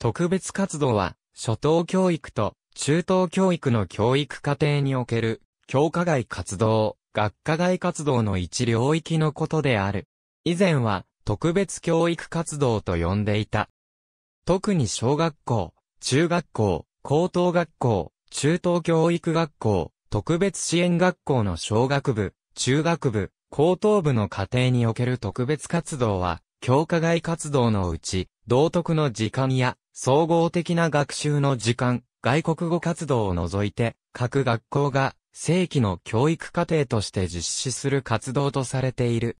特別活動は、初等教育と中等教育の教育課程における、教科外活動、学科外活動の一領域のことである。以前は、特別教育活動と呼んでいた。特に小学校、中学校、高等学校、中等教育学校、特別支援学校の小学部、中学部、高等部の課程における特別活動は、教科外活動のうち、道徳の時間や総合的な学習の時間、外国語活動を除いて、各学校が正規の教育課程として実施する活動とされている。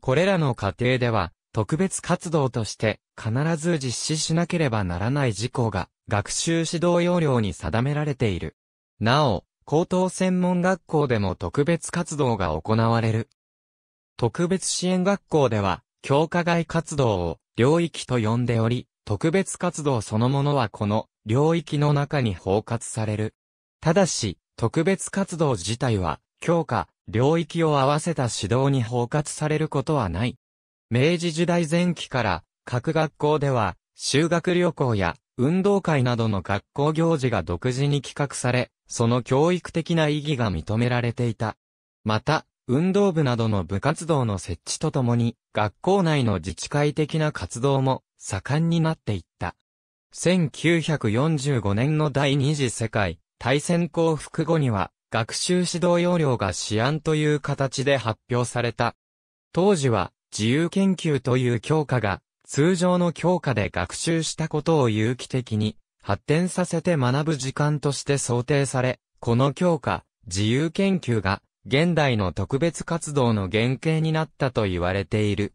これらの課程では、特別活動として必ず実施しなければならない事項が学習指導要領に定められている。なお、高等専門学校でも特別活動が行われる。特別支援学校では、教科外活動を領域と呼んでおり、特別活動そのものはこの領域の中に包括される。ただし、特別活動自体は、強化、領域を合わせた指導に包括されることはない。明治時代前期から、各学校では、修学旅行や運動会などの学校行事が独自に企画され、その教育的な意義が認められていた。また、運動部などの部活動の設置とともに、学校内の自治会的な活動も盛んになっていった。1945年の第二次世界大戦降伏後には、学習指導要領が試案という形で発表された。当時は、自由研究という教科が、通常の教科で学習したことを有機的に、発展させて学ぶ時間として想定され、この教科、自由研究が、現代の特別活動の原型になったと言われている。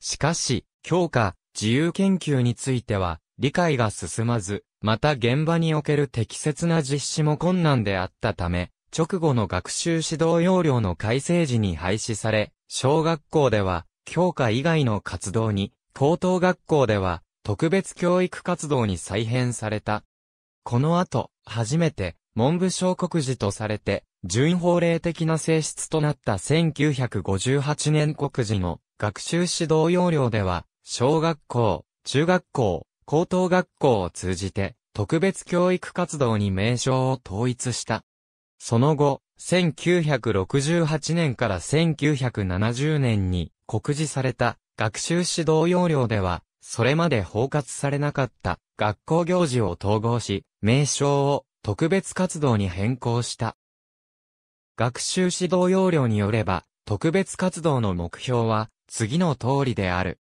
しかし、教科、自由研究については、理解が進まず、また現場における適切な実施も困難であったため、直後の学習指導要領の改正時に廃止され、小学校では、教科以外の活動に、高等学校では、特別教育活動に再編された。この後、初めて、文部省告示とされて、準法令的な性質となった1958年告示の学習指導要領では、小学校、中学校、高等学校を通じて、特別教育活動に名称を統一した。その後、1968年から1970年に告示された学習指導要領では、それまで包括されなかった学校行事を統合し、名称を特別活動に変更した。学習指導要領によれば、特別活動の目標は次の通りである。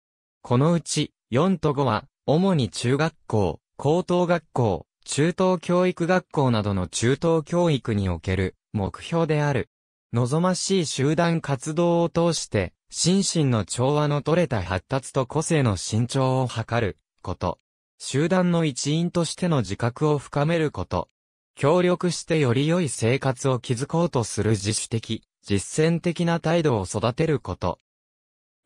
このうち、4と5は、主に中学校、高等学校、中等教育学校などの中等教育における目標である。望ましい集団活動を通して、心身の調和の取れた発達と個性の伸長を図ること。集団の一員としての自覚を深めること。協力してより良い生活を築こうとする自主的、実践的な態度を育てること。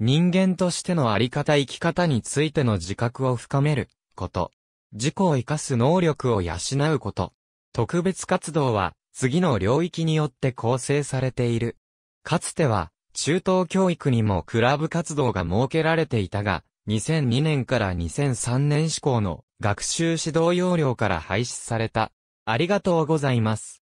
人間としてのあり方生き方についての自覚を深めること。自己を生かす能力を養うこと。特別活動は次の領域によって構成されている。かつては中等教育にもクラブ活動が設けられていたが、2002年から2003年志向の学習指導要領から廃止された。ありがとうございます。